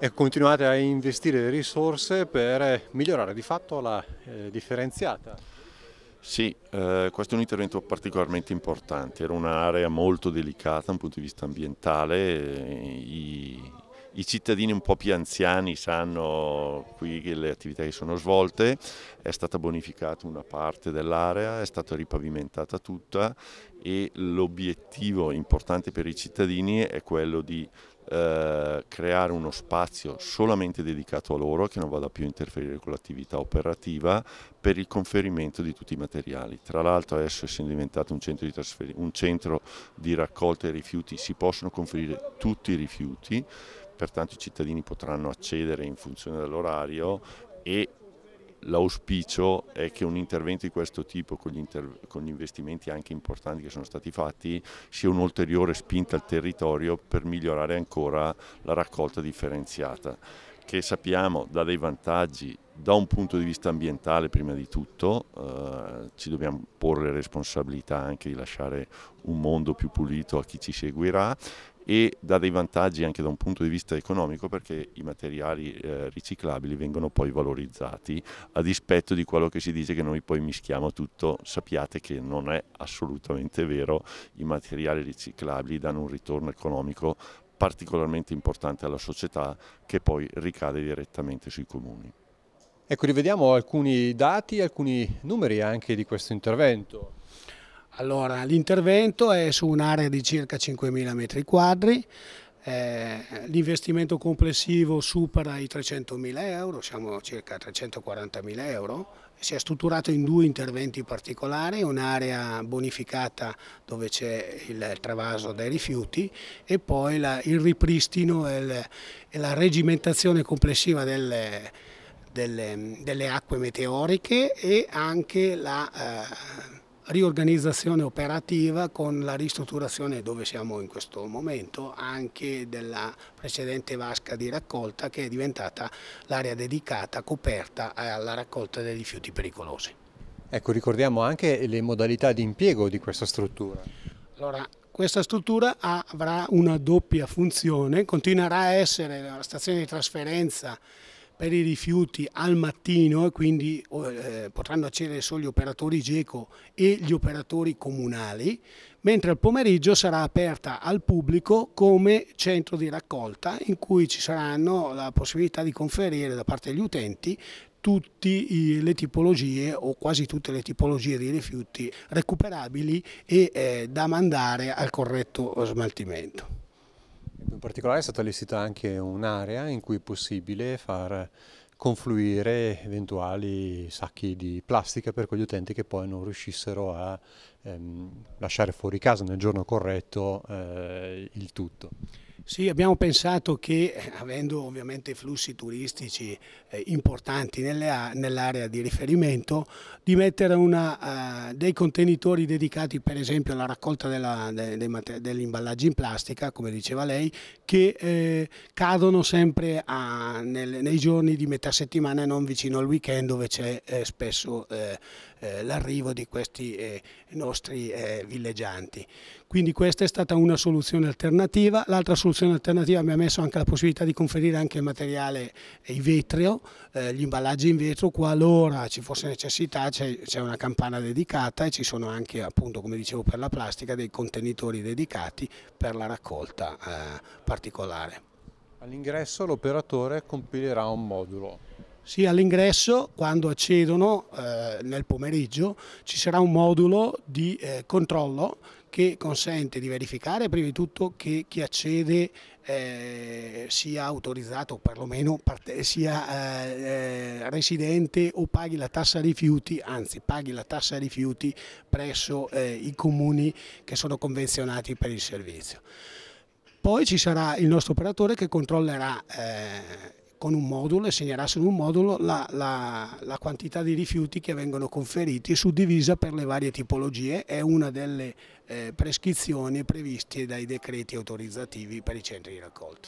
e continuate a investire risorse per eh, migliorare di fatto la eh, differenziata. Sì, eh, questo è un intervento particolarmente importante, era un'area molto delicata da un punto di vista ambientale, i, i cittadini un po' più anziani sanno qui le attività che sono svolte, è stata bonificata una parte dell'area, è stata ripavimentata tutta e l'obiettivo importante per i cittadini è quello di eh, creare uno spazio solamente dedicato a loro che non vada più a interferire con l'attività operativa per il conferimento di tutti i materiali. Tra l'altro adesso essendo diventato un centro, di un centro di raccolta dei rifiuti si possono conferire tutti i rifiuti, pertanto i cittadini potranno accedere in funzione dell'orario e l'auspicio è che un intervento di questo tipo, con gli, con gli, investimenti anche importanti che sono stati fatti, sia un'ulteriore spinta al territorio per migliorare ancora la raccolta differenziata, che sappiamo dà dei vantaggi da un punto di vista ambientale prima di tutto, eh, ci dobbiamo porre responsabilità anche di lasciare un mondo più pulito a chi ci seguirà e dà dei vantaggi anche da un punto di vista economico perché i materiali eh, riciclabili vengono poi valorizzati a dispetto di quello che si dice che noi poi mischiamo tutto, sappiate che non è assolutamente vero, i materiali riciclabili danno un ritorno economico particolarmente importante alla società che poi ricade direttamente sui comuni. Ecco, rivediamo alcuni dati, alcuni numeri anche di questo intervento. Allora, l'intervento è su un'area di circa 5.000 metri quadri, eh, l'investimento complessivo supera i 300.000 euro, siamo a circa 340.000 euro, si è strutturato in due interventi particolari, un'area bonificata dove c'è il travaso dei rifiuti e poi la, il ripristino e, il, e, la regimentazione complessiva delle, delle, delle acque meteoriche e anche la... Eh, riorganizzazione operativa con la ristrutturazione dove siamo in questo momento anche della precedente vasca di raccolta che è diventata l'area dedicata, coperta eh, alla raccolta dei rifiuti pericolosi. Ecco, ricordiamo anche le modalità di impiego di questa struttura. Allora, questa struttura avrà una doppia funzione, continuerà a essere la stazione di trasferenza per i rifiuti al mattino e quindi oh, eh, potranno accedere solo gli operatori GECO e gli operatori comunali, mentre al pomeriggio sarà aperta al pubblico come centro di raccolta in cui ci saranno la possibilità di conferire da parte degli utenti tutte le tipologie o quasi tutte le tipologie di rifiuti recuperabili e eh, da mandare al corretto smaltimento. In particolare è stata listita anche un'area in cui è possibile far confluire eventuali sacchi di plastica per quegli utenti che poi non riuscissero a ehm, lasciare fuori casa nel giorno corretto eh, il tutto. Sì, abbiamo pensato che eh, avendo ovviamente flussi turistici eh, importanti nell'area nell di riferimento, di mettere una, eh, dei contenitori dedicati per esempio alla raccolta degli imballaggi in plastica, come diceva lei, che eh, cadono sempre a, nel, nei giorni di metà settimana e non vicino al weekend dove c'è eh, spesso eh, eh, l'arrivo di questi eh, nostri eh, villeggianti. Quindi questa è stata una soluzione alternativa, l'altra soluzione alternativa mi ha messo anche la possibilità di conferire anche il materiale eh, in vetro, eh, gli imballaggi in vetro, qualora ci fosse necessità c'è una campana dedicata e ci sono anche appunto come dicevo per la plastica dei contenitori dedicati per la raccolta eh, particolare. All'ingresso l'operatore compilerà un modulo sì, all'ingresso, quando accedono eh, nel pomeriggio, ci sarà un modulo di eh, controllo che consente di verificare prima di tutto che chi accede eh, sia autorizzato o perlomeno sia eh, eh, residente o paghi la tassa rifiuti, anzi paghi la tassa rifiuti presso eh, i comuni che sono convenzionati per il servizio. Poi ci sarà il nostro operatore che controllerà con un modulo e segnerà su un modulo la, la, la, quantità di rifiuti che vengono conferiti suddivisa per le varie tipologie, è una delle eh, prescrizioni previste dai decreti autorizzativi per i centri di raccolta.